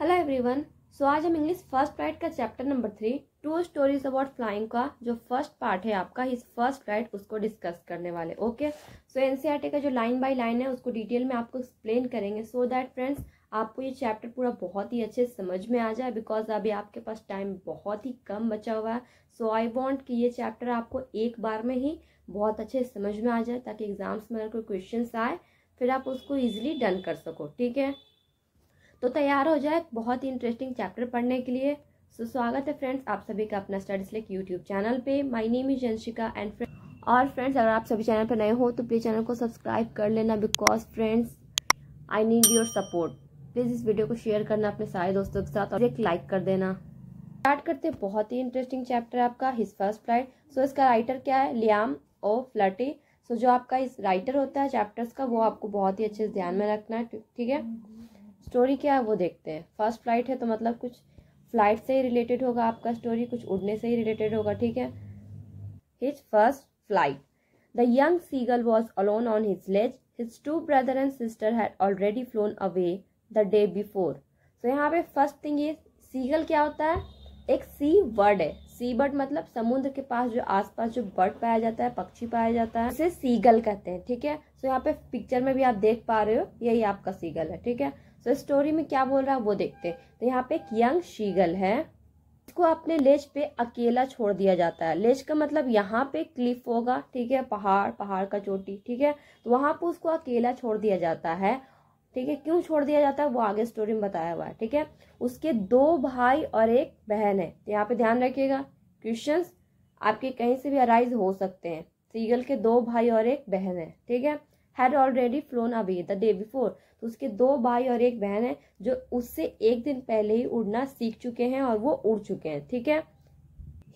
Hello everyone so आज हम English first flight का chapter number three two stories about flying का जो फर्स्ट पार्ट है आपका इस फर्स्ट राइट उसको डिस्कस करने वाले ओके सो एनसीईआरटी का जो लाइन बाय लाइन है उसको डिटेल में आपको एक्सप्लेन करेंगे सो दैट फ्रेंड्स आपको ये चैप्टर पूरा बहुत ही अच्छे समझ में आ जाए बिकॉज अभी आपके पास टाइम बहुत ही कम बचा हुआ है सो आई वॉन्ट कि ये चैप्टर आपको एक बार में ही बहुत अच्छे समझ में आ जाए ताकि एग्जाम्स में अगर कोई क्वेश्चन आए फिर आप उसको ईजिली डन कर सको ठीक है तो तैयार हो जाए बहुत ही इंटरेस्टिंग चैप्टर पढ़ने के लिए सो स्वागत है फ्रेंड्स आप सभी का अपना स्टडी स्लिक यूट्यूब चैनल पे my name is Janshika and friend और फ्रेंड्स अगर आप सभी चैनल पर नए हो तो प्लीज़ चैनल को सब्सक्राइब कर लेना because friends I need your support please इस वीडियो को शेयर करना अपने सारे दोस्तों के साथ और एक लाइक कर देना स्टार्ट करते हैं बहुत ही इंटरेस्टिंग चैप्टर आपका हिज फर्स्ट फ्लाइट सो इसका राइटर क्या है लियाम ओ फ्लटी सो जो आपका इस राइटर होता है चैप्टर्स का वो आपको बहुत ही अच्छे से ध्यान में रखना है ठीक है स्टोरी क्या है वो देखते हैं फर्स्ट फ्लाइट है तो मतलब कुछ फ्लाइट से ही रिलेटेड होगा आपका स्टोरी कुछ उड़ने से ही रिलेटेड होगा ठीक है his first flight the young seagull was alone on his ledge his two brother and sister had already flown away the day before so यहाँ पे फर्स्ट थिंग ये सीगल क्या होता है एक सी बर्ड है सी बर्ड मतलब समुद्र के पास जो आसपास जो बर्ड पाया जाता है पक्षी पाया जाता है उसे सीगल कहते हैं ठीक है सो so, यहाँ पे पिक्चर में भी आप देख पा रहे हो यही आपका सीगल है ठीक है सो so, स्टोरी में क्या बोल रहा है वो देखते हैं तो यहाँ पे एक यंग शीगल है इसको अपने लेज पे अकेला छोड़ दिया जाता है लेज का मतलब यहाँ पे क्लिफ होगा ठीक है पहाड़ पहाड़ का चोटी ठीक है तो वहां पर उसको अकेला छोड़ दिया जाता है ठीक है क्यों छोड़ दिया जाता है वो आगे स्टोरी में बताया हुआ है ठीक है उसके दो भाई और एक बहन है तो यहाँ पे ध्यान रखिएगा क्वेश्चन आपके कहीं से भी अराइज हो सकते हैं सीगल के दो भाई और एक बहन है ठीक है had already flown away the day before तो उसके दो भाई और एक बहन है जो उससे एक दिन पहले ही उड़ना सीख चुके हैं और वो उड़ चुके हैं ठीक है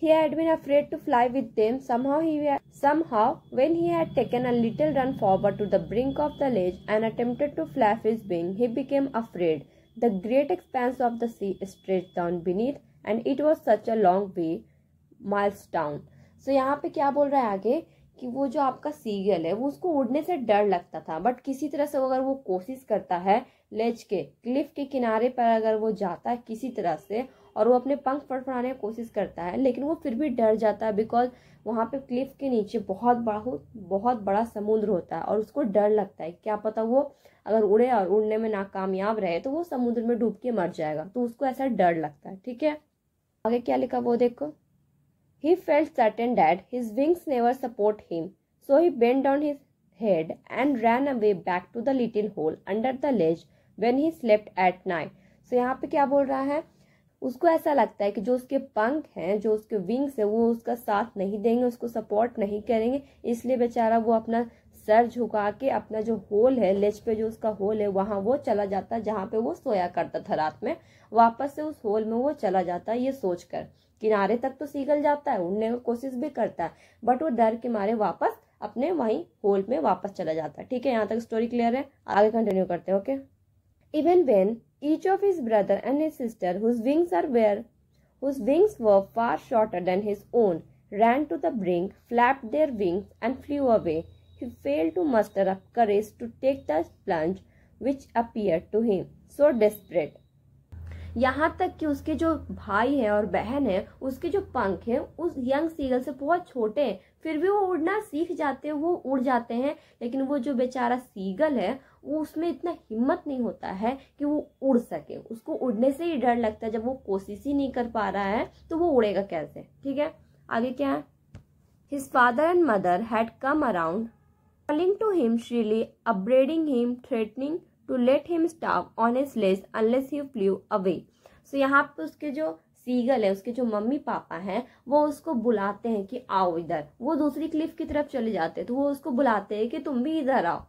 He had been afraid to fly with them. Somehow, he had, somehow, when he had taken a little run forward to the brink of the ledge and attempted to flap his wing, he became afraid. The great expanse of the sea stretched down beneath, and it was such a long way, miles down. So यहाँ पे क्या बोल रहा है आगे कि वो जो आपका सीगल है वो उसको उड़ने से डर लगता था बट किसी तरह से अगर वो कोशिश करता है लेज के क्लिफ के किनारे पर अगर वो जाता है किसी तरह से और वो अपने पंख फड़फड़ाने की कोशिश करता है लेकिन वो फिर भी डर जाता है बिकॉज वहाँ पे क्लिफ के नीचे बहुत बड़ा बहुत बड़ा समुद्र होता है और उसको डर लगता है क्या पता वो अगर उड़े और उड़ने में नाकामयाब रहे तो वो समुद्र में डूब के मर जाएगा तो उसको ऐसा डर लगता है ठीक है आगे क्या लिखा वो देखो He felt certain that his wings never support him, so he bent down his head and ran away back to the little hole under the ledge when he slept at night. So यहाँ पे क्या बोल रहा है उसको ऐसा लगता है कि जो उसके पंख हैं जो उसके विंग्स हैं वो उसका साथ नहीं देंगे उसको सपोर्ट नहीं करेंगे इसलिए बेचारा वो अपना सर झुका के अपना जो होल है लेज पे जो उसका होल है वहाँ वो चला जाता जहाँ पे वो सोया करता था रात में वापस से उस होल में वो चला जाता ये सोचकर किनारे तक तो सीगल जाता है उड़ने की कोशिश भी करता है बट वो डर के मारे वापस अपने वहीं होल में वापस चला जाता है ठीक है यहाँ तक स्टोरी क्लियर है आगे कंटिन्यू करते हैं okay even when each of his brother and his sister whose wings are where whose wings were far shorter than his own ran to the brink flap their wings and flew away he fail to muster up courage to take the plunge which appear to him so desperate यहाँ तक कि उसके जो भाई है और बहन है उसके जो पंख हैं उस यंग सीगल से बहुत छोटे हैं फिर भी वो उड़ना सीख जाते हैं वो उड़ जाते हैं लेकिन वो जो बेचारा सीगल है वो उसमें इतना हिम्मत नहीं होता है कि वो उड़ सके उसको उड़ने से ही डर लगता है जब वो कोशिश ही नहीं कर पा रहा है तो वो उड़ेगा कैसे ठीक है आगे क्या है his father and mother had come around calling to him shrilly upbraiding him threatening to let him starve on his ledge unless you flew away so यहाँ पे उसके जो सीगल है उसके जो मम्मी पापा हैं वो उसको बुलाते हैं कि आओ इधर वो दूसरी क्लिफ की तरफ चले जाते हैं तो वो उसको बुलाते हैं कि तुम भी इधर आओ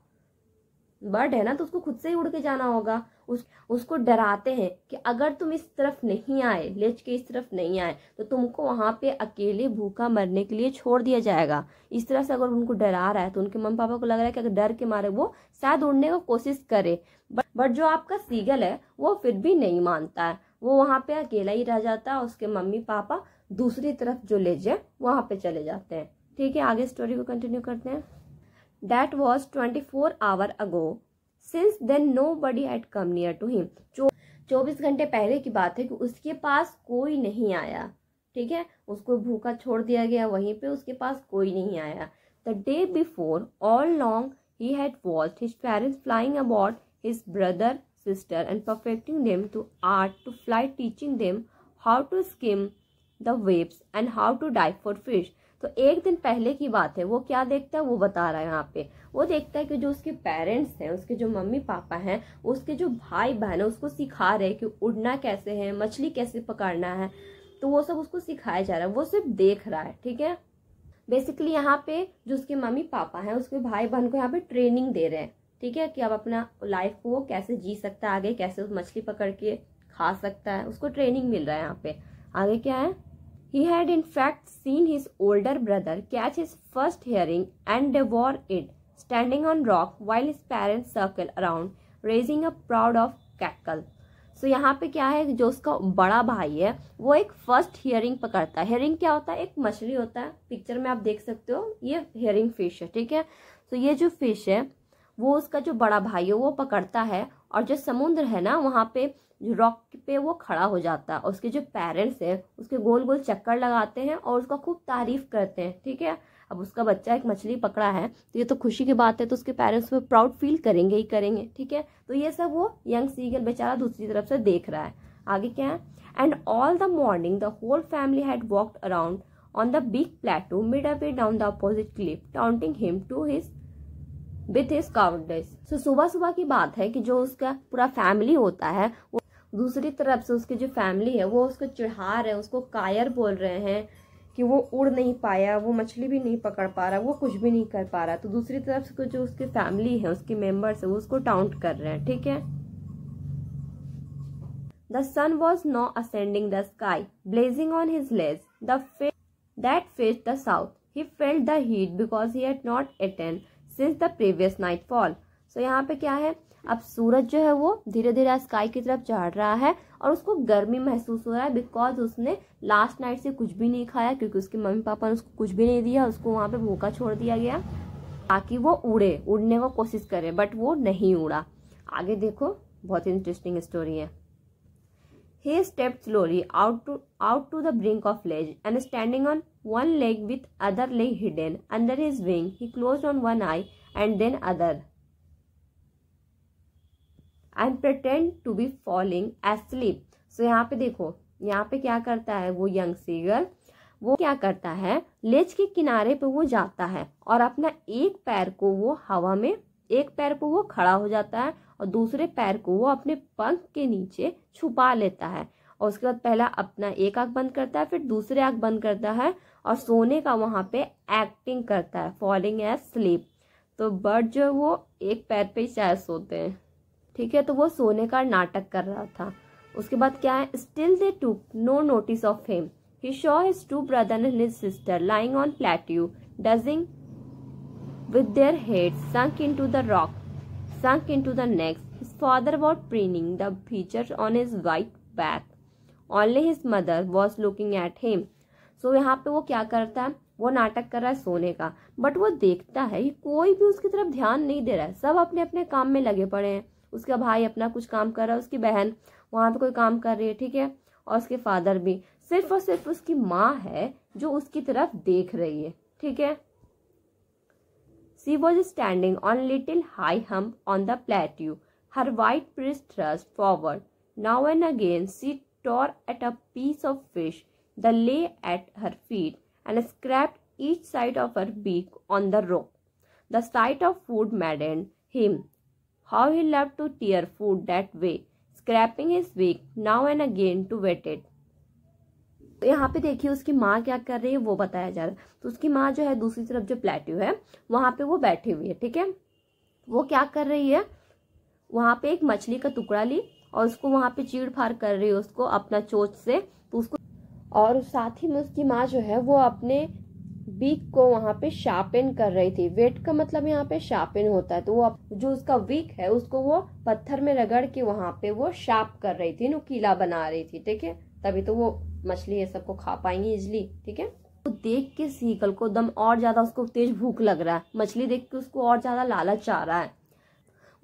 बर्ड है ना तो उसको खुद से ही उड़ के जाना होगा उस उसको डराते हैं कि अगर तुम इस तरफ नहीं आए लेच के इस तरफ नहीं आए तो तुमको वहाँ पे अकेले भूखा मरने के लिए छोड़ दिया जाएगा इस तरह से अगर उनको डरा रहा है तो उनके मम्मी पापा को लग रहा है कि अगर डर के मारे वो शायद उड़ने का कोशिश करे बट बट जो आपका सीगल है वो फिर भी नहीं मानता है वो वहाँ पे अकेला ही रह जाता है उसके मम्मी पापा दूसरी तरफ जो लेज है वहाँ पे चले जाते हैं ठीक है आगे स्टोरी को कंटिन्यू करते हैं That was 24 hour ago. Since then nobody had come near to him. 24 घंटे पहले की बात है कि उसके पास कोई नहीं आया ठीक है उसको भूखा छोड़ दिया गया वहीं पे उसके पास कोई नहीं आया day before, all long he had watched his parents flying about his brother, sister and perfecting them to art to fly teaching them how to skim the waves and how to dive for fish तो एक दिन पहले की बात है वो क्या देखता है वो बता रहा है यहाँ पे वो देखता है कि जो उसके पेरेंट्स हैं उसके जो मम्मी पापा हैं उसके जो भाई बहन है उसको सिखा रहे कि उड़ना कैसे है मछली कैसे पकड़ना है तो वो सब उसको सिखाया जा रहा है वो सिर्फ देख रहा है ठीक है बेसिकली यहाँ पे जो उसके मम्मी पापा हैं उसके भाई बहन को यहाँ पे ट्रेनिंग दे रहे हैं ठीक है कि अब अपना लाइफ को वो कैसे जी सकता है आगे कैसे उस मछली पकड़ के खा सकता है उसको ट्रेनिंग मिल रहा है यहाँ पे आगे क्या है He had in fact seen his older brother catch his first herring and devour it, standing on rock while his parents circle around, raising a proud of cackle. So so, यहाँ पे क्या है जो उसका बड़ा भाई है वो एक फर्स्ट हियरिंग पकड़ता है हेयरिंग क्या होता है एक मछली होता है पिक्चर में आप देख सकते हो ये हेयरिंग फिश है ठीक है सो so, ये जो फिश है वो उसका जो बड़ा भाई है वो पकड़ता है और जो समुद्र है ना वहाँ पे रॉक पे वो खड़ा हो जाता है और उसके जो पेरेंट्स हैं उसके गोल गोल चक्कर लगाते हैं और उसका खूब तारीफ करते हैं ठीक है अब उसका बच्चा एक मछली पकड़ा है तो ये तो खुशी की बात है तो उसके पेरेंट्स वो प्राउड फील करेंगे ही करेंगे ठीक है तो ये सब वो यंग सीगल बेचारा दूसरी तरफ से देख रहा है आगे क्या है and all the morning the whole family had walked around on the big plateau mid midway down the opposite cliff taunting him to his with his countess so सुबह सुबह की बात है कि जो उसका पूरा फैमिली होता है वो दूसरी तरफ से उसकी जो फैमिली है वो उसको चढ़ा रहे हैं उसको कायर बोल रहे हैं कि वो उड़ नहीं पाया वो मछली भी नहीं पकड़ पा रहा वो कुछ भी नहीं कर पा रहा तो दूसरी तरफ से जो उसकी फैमिली है उसके मेम्बर्स है वो उसको टाउंट कर रहे हैं ठीक है the sun was now ascending the sky blazing on his ledge that faced the south he felt the heat because he because not attend since the previous night fall so यहाँ पे क्या है अब सूरज जो है वो धीरे धीरे स्काई की तरफ चढ़ रहा है और उसको गर्मी महसूस हो रहा है बिकॉज उसने लास्ट नाइट से कुछ भी नहीं खाया क्योंकि उसके मम्मी पापा ने उसको कुछ भी नहीं दिया उसको वहाँ पे भूखा छोड़ दिया गया ताकि वो उड़े उड़ने को कोशिश करे बट वो नहीं उड़ा आगे देखो बहुत इंटरेस्टिंग स्टोरी है He stepped slowly out to, out to the brink of ledge and standing on one leg with other leg hidden under his wing, he closed on one eye and then other and pretend to be falling asleep. So yahan pe dekho yahan pe kya karta hai wo young seagull वो क्या करता है लेज के किनारे पे वो जाता है और अपना एक पैर को वो हवा में एक पैर को वो खड़ा हो जाता है और दूसरे पैर को वो अपने पंख के नीचे छुपा लेता है और उसके बाद पहला अपना एक आंख बंद करता है फिर दूसरे आंख बंद करता है और सोने का वहाँ पे एक्टिंग करता है फॉलिंग एज स्लीप तो बर्ड जो है वो एक पैर पे ही चाय सोते हैं ठीक है तो वो सोने का नाटक कर रहा था उसके बाद क्या है still they took no notice of him he saw his two brother and his sister lying on plateau dozing with their heads sunk into the sunk into the next. His father was preening the features on his white back. Only his mother was looking at him. So यहाँ pe वो क्या करता है वो नाटक कर रहा है सोने का बट वो देखता है कि कोई भी उसकी तरफ ध्यान नहीं दे रहा है सब अपने अपने काम में लगे पड़े हैं उसका भाई अपना कुछ काम कर रहा है उसकी बहन वहाँ पे कोई काम कर रही है ठीक है और उसके फादर भी सिर्फ और सिर्फ उसकी माँ है जो उसकी तरफ देख रही है ठीक है She was standing on a little high hump on the plateau, her white breast thrust forward. Now and again she tore at a piece of fish that lay at her feet and scraped each side of her beak on the rock. The sight of food maddened him. How he loved to tear food that way, scraping his beak now and again to wet it. तो यहाँ पे देखिए उसकी माँ क्या कर रही है वो बताया जा रहा है तो उसकी माँ जो है दूसरी तरफ जो प्लेट्यू है वहां पे वो बैठी हुई है ठीक है वो क्या कर रही है वहां पे एक मछली का टुकड़ा ली और उसको वहां पे चीड़ फाड़ कर रही है उसको अपना चोच से तो उसको और साथ ही में उसकी माँ जो है वो अपने बीक को वहाँ पे शार्पन कर रही थी वेट का मतलब यहाँ पे शार्पन होता है तो वो जो उसका वीक है उसको वो पत्थर में रगड़ के वहाँ पे वो शार्प कर रही थी नुकीला बना रही थी ठीक है तभी तो वो मछली ये सबको खा पाएंगी इजली ठीक है तो देख के सीकल को दम और ज्यादा उसको तेज भूख लग रहा है मछली देख के उसको और ज्यादा लालच आ रहा है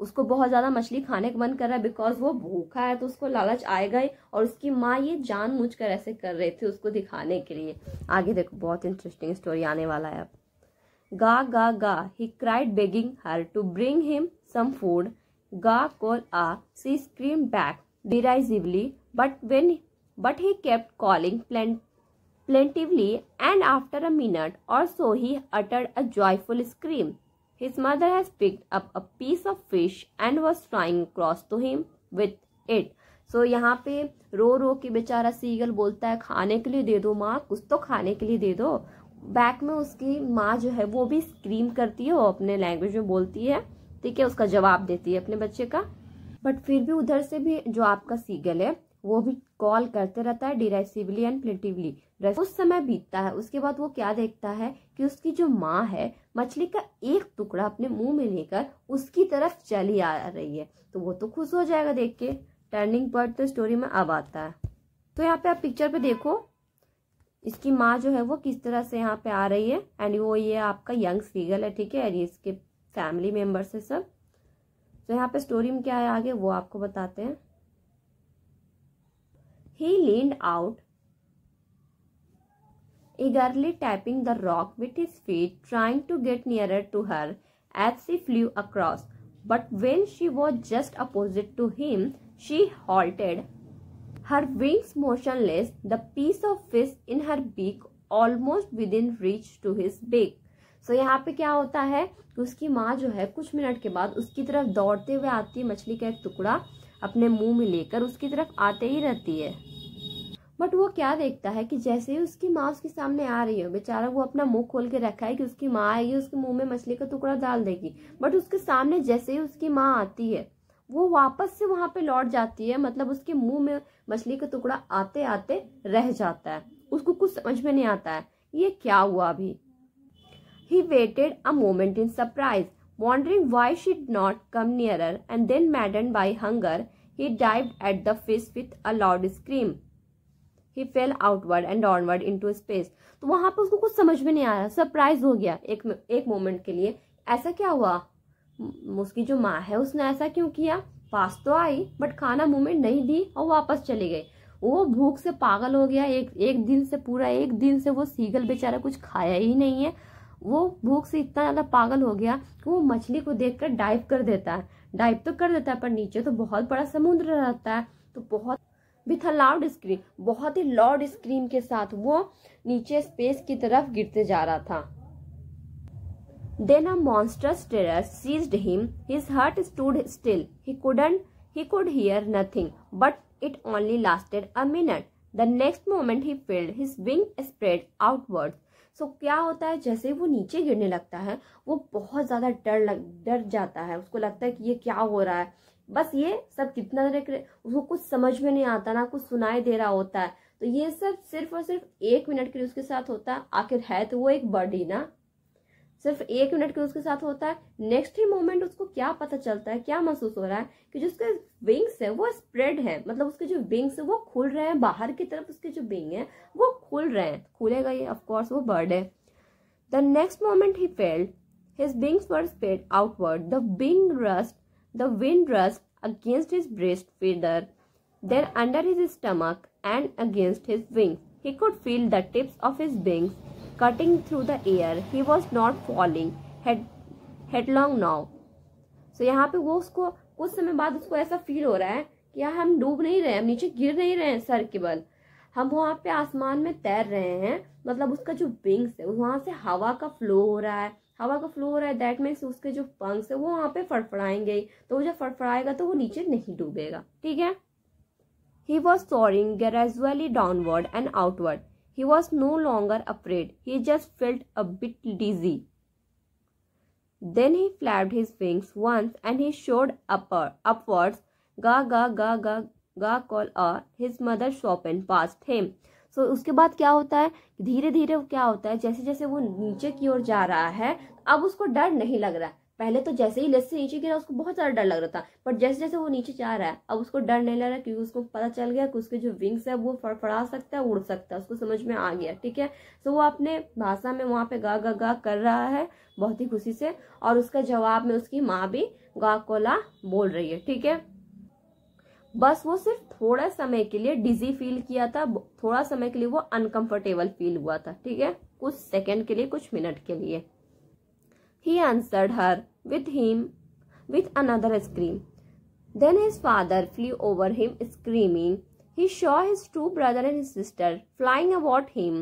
उसको बहुत ज्यादा मछली खाने का मन कर रहा है बिकॉज वो भूखा है तो उसको लालच आएगा ही और उसकी माँ ये जान मुझ कर ऐसे कर रहे थे उसको दिखाने के लिए आगे देखो बहुत इंटरेस्टिंग स्टोरी आने वाला है अब गा गा गा he cried begging her to bring him some food गा कॉल आ she scream back derisively but when but he kept calling plen plaintively, and after a minute or so he uttered a joyful scream. His mother had picked up a piece of fish and was flying across to him with it. So so, यहाँ पे रो रो के बेचारा seagull बोलता है खाने के लिए दे दो माँ कुछ तो खाने के लिए दे दो बैक में उसकी माँ जो है वो भी स्क्रीम करती है वो अपने लैंग्वेज में बोलती है ठीक है उसका जवाब देती है अपने बच्चे का बट फिर भी उधर से भी जो आपका सीगल है वो भी कॉल करते रहता है डिरेसिवली एंड प्लेटिवली उस समय बीतता है उसके बाद वो क्या देखता है कि उसकी जो माँ है मछली का एक टुकड़ा अपने मुंह में लेकर उसकी तरफ चली आ रही है तो वो तो खुश हो जाएगा देख के टर्निंग पॉइंट तो स्टोरी में अब आता है तो यहाँ पे आप पिक्चर पे देखो इसकी माँ जो है वो किस तरह से यहाँ पे आ रही है एंड वो ये आपका यंग सीगल है ठीक है इसके फैमिली मेम्बर्स है सब तो यहाँ पे स्टोरी में क्या है आगे वो आपको बताते हैं He leaned out, eagerly tapping the rock with his feet, trying to get nearer to her as she flew across. But when she was just opposite to him, she halted, her wings motionless, the piece of fish in her beak almost within reach to his beak. So so, यहाँ पे क्या होता है उसकी माँ जो है कुछ मिनट के बाद उसकी तरफ दौड़ते हुए आती है मछली का एक टुकड़ा अपने मुंह में लेकर उसकी तरफ आते ही रहती है बट वो क्या देखता है कि जैसे ही उसकी माँ उसके सामने आ रही हो बेचारा वो अपना मुंह खोल के रखा है कि उसकी माँ आएगी उसके मुंह में मछली का टुकड़ा डाल देगी बट उसके सामने जैसे ही उसकी माँ आती है वो वापस से वहां पे लौट जाती है मतलब उसके मुंह में मछली का टुकड़ा आते आते रह जाता है उसको कुछ समझ में नहीं आता है ये क्या हुआ अभी ही waited a moment in surprise Wondering why she did not come nearer and then maddened by hunger, he dived at the fish with a loud scream. He fell outward and downward into space तो वहां पर उसको कुछ समझ में नहीं आया surprise हो गया एक एक मोमेंट के लिए ऐसा क्या हुआ उसकी जो माँ है उसने ऐसा क्यों किया पास तो आई बट खाना मुंह में नहीं दी और वापस चली गई वो भूख से पागल हो गया एक एक दिन से पूरा एक दिन से वो सीगल बेचारा कुछ खाया ही नहीं है वो भूख से इतना ज़्यादा पागल हो गया कि वो मछली को देखकर डाइव कर देता है डाइव तो कर देता है पर नीचे तो बहुत बड़ा समुद्र रहता है तो बहुत विथ अ लाउड स्क्रीम बहुत ही लाउड स्क्रीम के साथ वो नीचे स्पेस की तरफ गिरते जा रहा था then a monsters terror seized him his heart stood still he couldn't he could hear nothing but it only lasted a minute the next moment he felt his wing spread outwards so क्या होता है जैसे वो नीचे गिरने लगता है वो बहुत ज़्यादा डर लग डर जाता है उसको लगता है कि ये क्या हो रहा है बस ये सब कितना उसको कुछ समझ में नहीं आता ना कुछ सुनाई दे रहा होता है तो ये सब सिर्फ और सिर्फ एक मिनट के लिए उसके साथ होता है आखिर है तो वो एक बर्ड ही ना सिर्फ एक मिनट के उसके साथ होता है नेक्स्ट ही मोमेंट उसको क्या पता चलता है क्या महसूस हो रहा है कि जो उसके विंग्स है वो स्प्रेड है मतलब उसके जो विंग्स है वो खुल रहे हैं बाहर की तरफ उसके जो विंग है वो खुल रहे हैं खुलेगा ये ऑफकोर्स वो बर्ड है the next moment he felt his wings were spread outward the wing rushed the wind rushed against his breast feather then under his stomach and against his wings he could feel the tips of his wings cutting through the air. He was not falling head headlong now. So यहाँ पे वो उसको कुछ समय बाद उसको ऐसा feel हो रहा है कि यार हम डूब नहीं रहे हम नीचे गिर नहीं रहे हैं सर केवल हम वहाँ पे आसमान में तैर रहे हैं मतलब उसका जो विंग्स है वहाँ से हवा का फ्लो हो रहा है हवा का फ्लो हो रहा है दैट मीन्स उसके जो पंक्स है वो वहाँ पे फड़फड़ाएंगे तो वो जब फड़फड़ाएगा तो वो नीचे नहीं डूबेगा ठीक है he was soaring gradually downward and outward He was no longer afraid. He just felt a bit dizzy. Then he flapped his wings once and he showed upper, upwards. Ga ga ga ga ga call a. His mother softened passed him. So so, उसके बाद क्या होता है dheere धीरे kya hota hai jaise jaise wo niche ki or ja raha hai ab usko dar nahi lag raha है पहले तो जैसे ही लिस्ट से नीचे गिरा उसको बहुत ज़्यादा डर लग रहा था बट जैसे जैसे वो नीचे जा रहा है अब उसको डर नहीं लग रहा क्योंकि उसको पता चल गया कि उसके जो विंग्स है वो फड़फड़ा सकता है उड़ सकता है उसको समझ में आ गया ठीक है तो वो अपने भाषा में वहाँ पे गा गा गा कर रहा है बहुत ही खुशी से और उसका जवाब में उसकी माँ भी गा कोला बोल रही है ठीक है बस वो सिर्फ थोड़ा समय के लिए डिजी फील किया था थोड़ा समय के लिए वो अनकंफर्टेबल फील हुआ था ठीक है कुछ सेकेंड के लिए कुछ मिनट के लिए he answered her with him with another scream. Then his father flew over him screaming. He saw his two brother and his sister flying about him,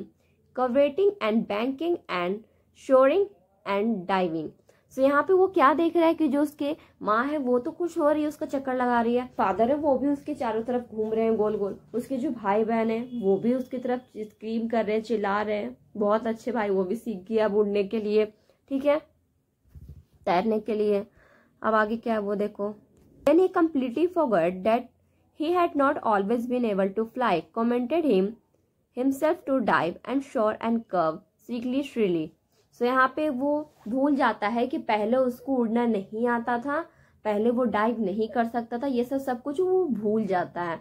coveting and banking and shoring and diving. So so, यहाँ पे वो क्या देख रहा है कि जो उसके माँ है वो तो खुश हो रही है उसका चक्कर लगा रही है फादर है वो भी उसके चारों तरफ घूम रहे हैं गोल गोल उसके जो भाई बहन है वो भी उसकी तरफ स्क्रीम कर रहे हैं चिल्ला रहे हैं बहुत अच्छे भाई वो भी सीख गया उड़ने के लिए ठीक है तैरने के लिए अब आगे क्या है वो देखो then he completely forgot that he had not always been able to fly commented him himself to dive and soar and curve sickly shrilly so यहाँ पे वो भूल जाता है कि पहले उसको उड़ना नहीं आता था पहले वो डाइव नहीं कर सकता था ये सब सब कुछ वो भूल जाता है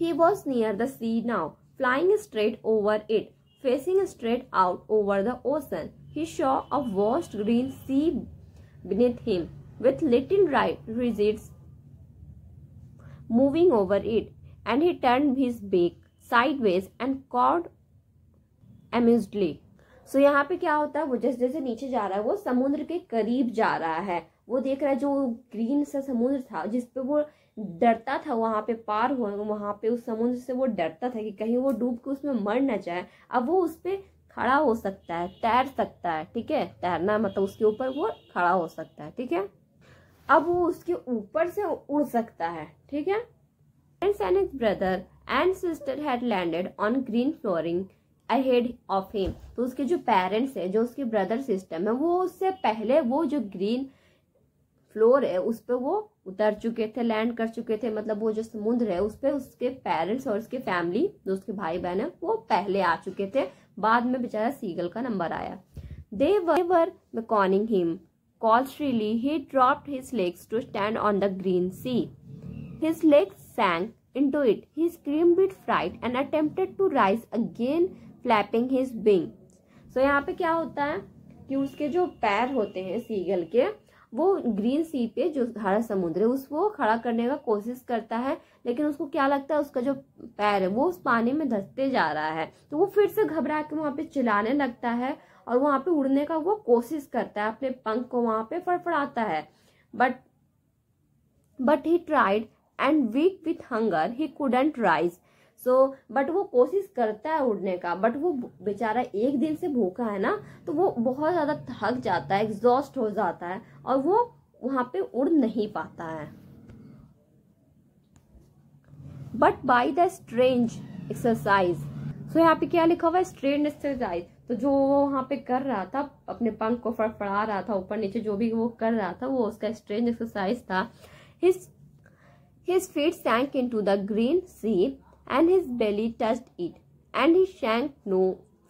he was near the sea now flying straight over it facing straight out over the ocean he saw a vast green sea beneath him with little resides moving over it, and he turned his back sideways and cawed amusedly. So so, यहाँ पे क्या होता है वो जैसे जैसे नीचे जा रहा है वो समुद्र के करीब जा रहा है वो देख रहा है जो ग्रीन सा समुद्र था जिसपे वो डरता था वहाँ पे पार हो वहाँ पे उस समुद्र से वो डरता था कि कहीं वो डूब के उसमें मर ना जाए अब वो उस पर खड़ा हो सकता है तैर सकता है ठीक है तैरना मतलब उसके ऊपर वो खड़ा हो सकता है ठीक है अब वो उसके ऊपर से उड़ सकता है ठीक है Prince and his brother and sister had landed on green flooring ahead of तो उसके जो पेरेंट्स है जो उसके ब्रदर सिस्टम है वो उससे पहले वो जो ग्रीन फ्लोर है उस पर वो उतर चुके थे लैंड कर चुके थे मतलब वो जो समुद्र है उस पर उसके पेरेंट्स और उसके फैमिली जो उसके भाई बहन है वो पहले आ चुके थे बाद में बेचारा सीगल का नंबर आया they were beckoning him call shrilly he dropped his legs to stand on the green sea his legs into it he scream bit fright and attempted to rise again flapping his wing so यहाँ पे क्या होता है कि उसके जो पैर होते हैं सीगल के वो ग्रीन सी पे जो हरा समुद्र है उसको खड़ा करने का कोशिश करता है लेकिन उसको क्या लगता है उसका जो पैर है वो उस पानी में धसते जा रहा है तो वो फिर से घबरा के वहाँ पे चिल्लाने लगता है और वहाँ पे उड़ने का वो कोशिश करता है अपने पंख को वहाँ पे फड़फड़ाता है but but he tried and weak with hunger he couldn't rise so so, but वो कोशिश करता है उड़ने का बट वो बेचारा एक दिन से भूखा है ना तो वो बहुत ज़्यादा थक जाता है एग्जॉस्ट हो जाता है और वो वहाँ पे उड़ नहीं पाता है but by the strange exercise so यहाँ पे क्या लिखा हुआ है स्ट्रेंज एक्सरसाइज तो जो वो वहाँ पे कर रहा था अपने पंख को फड़फड़ा रहा था ऊपर नीचे जो भी वो कर रहा था वो उसका स्ट्रेंज एक्सरसाइज था his his feet sank into the green sea and his belly touched it and he sank no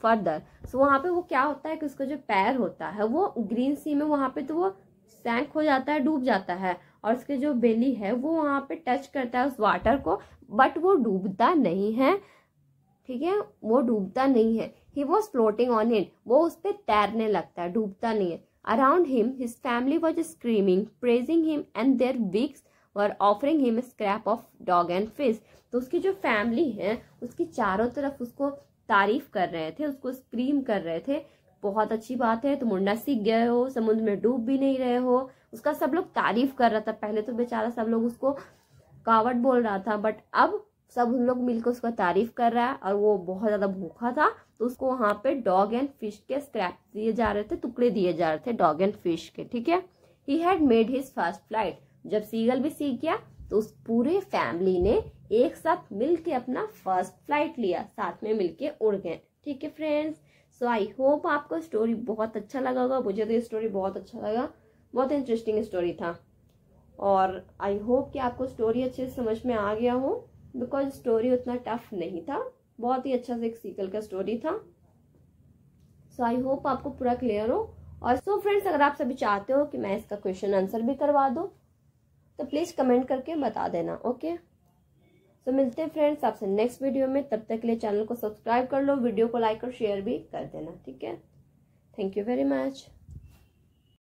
further so वहाँ पे वो क्या होता है कि उसका जो पैर होता है वो ग्रीन सी में वहां पे तो वो सैंक हो जाता है डूब जाता है और उसके जो बेली है वो वहां पे टच करता है उस वाटर को बट वो डूबता नहीं है ठीक है वो डूबता नहीं है he was floating on him वो उस पर तैरने लगता है डूबता नहीं है around him his family was screaming praising him and their wicks were offering him scrap of dog and fish तो उसकी जो फैमिली है उसकी चारों तरफ उसको तारीफ कर रहे थे उसको स्क्रीम कर रहे थे बहुत अच्छी बात है तुम उड़ना सीख गए हो समुद्र में डूब भी नहीं रहे हो उसका सब लोग तारीफ कर रहा था पहले तो बेचारा सब लोग उसको कावट बोल रहा था बट अब सब उन लोग मिलकर उसका तारीफ कर रहा है और वो बहुत ज़्यादा भूखा था तो उसको वहाँ पे डॉग एंड फिश के स्क्रैप दिए जा रहे थे टुकड़े दिए जा रहे थे डॉग एंड फिश के ठीक है he had made his first flight जब सीगल भी सीख गया तो उस पूरे फैमिली ने एक साथ मिलके अपना फर्स्ट फ्लाइट लिया साथ में मिलके उड़ गए ठीक है फ्रेंड्स सो आई होप आपको स्टोरी बहुत अच्छा लगा होगा मुझे तो ये स्टोरी बहुत अच्छा लगा बहुत इंटरेस्टिंग स्टोरी था और आई होप कि आपको स्टोरी अच्छे से समझ में आ गया हो बिकॉज स्टोरी उतना टफ नहीं था बहुत ही अच्छा से एक सीकल का स्टोरी था सो आई होप आपको पूरा क्लियर हो और सो so फ्रेंड्स अगर आप सभी चाहते हो कि मैं इसका क्वेश्चन आंसर भी करवा दूँ तो प्लीज़ कमेंट करके बता देना ओके तो मिलते हैं फ्रेंड्स आपसे नेक्स्ट वीडियो में तब तक के लिए चैनल को सब्सक्राइब कर लो वीडियो को लाइक और शेयर भी कर देना ठीक है थैंक यू वेरी मच